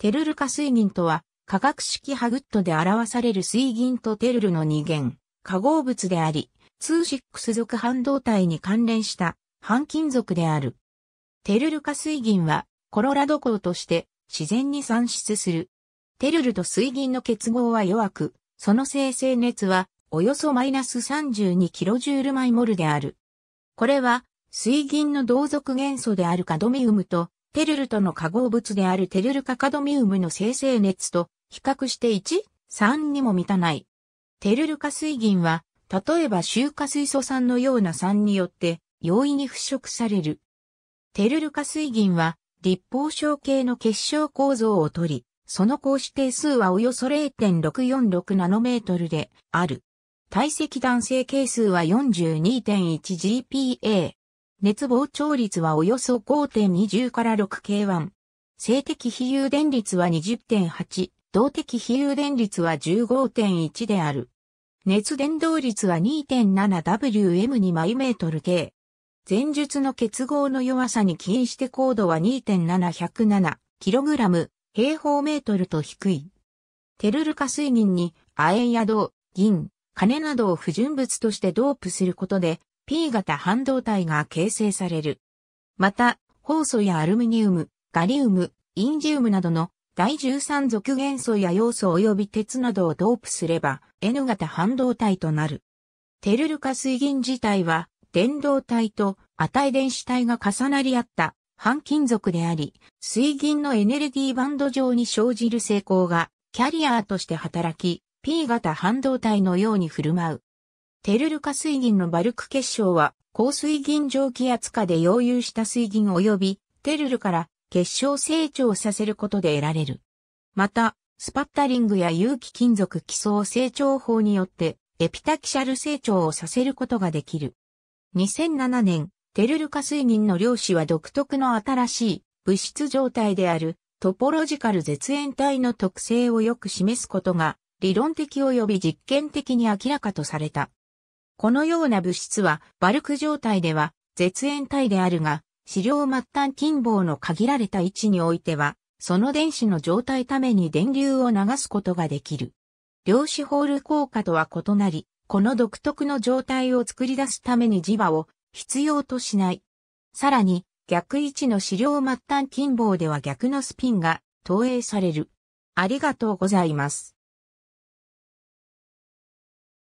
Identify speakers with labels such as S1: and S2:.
S1: テルル化水銀とは、化学式ハグットで表される水銀とテルルの二元、化合物であり、2-6属半導体に関連した半金属である。テルル化水銀は、コロラド港として自然に産出する。テルルと水銀の結合は弱く、その生成熱はおよそマイナス 32kJ マイモルである。これは水銀の同族元素であるカドミウムとテルルとの化合物であるテルルカカドミウムの生成熱と比較して1、3にも満たない。テルルカ水銀は、例えば臭化水素酸のような酸によって容易に腐食される。テルルカ水銀は、立方小系の結晶構造をとり、その格子定数はおよそ0.646ナノメートルである。体積弾性係数は 42.1GPA。熱膨張率はおよそ5.20から 6K1。静的比有電率は20.8、動的比有電率は15.1である。熱伝導率は 2.7Wm 2マイメートル K。前述の結合の弱さに起因して高度は 2.707kg 平方メートルと低い。テルル化水銀に亜鉛や銅、銀、金などを不純物としてドープすることで P 型半導体が形成される。また、ホウ素やアルミニウム、ガリウム、インジウムなどの第13属元素や要素及び鉄などをドープすれば N 型半導体となる。テルル化水銀自体は電動体と値電子体が重なり合った半金属であり、水銀のエネルギーバンド上に生じる成功がキャリアーとして働き、P 型半導体のように振る舞う。テルルカ水銀のバルク結晶は、高水銀蒸気圧下で溶融した水銀及び、テルルから結晶成長させることで得られる。また、スパッタリングや有機金属基礎成長法によって、エピタキシャル成長をさせることができる。2007年、テルルカ水銀の量子は独特の新しい物質状態であるトポロジカル絶縁体の特性をよく示すことが理論的及び実験的に明らかとされた。このような物質は、バルク状態では、絶縁体であるが、資料末端近傍の限られた位置においては、その電子の状態ために電流を流すことができる。量子ホール効果とは異なり、この独特の状態を作り出すために磁場を必要としない。さらに、逆位置の資料末端近傍では逆のスピンが投影される。ありがとうございます。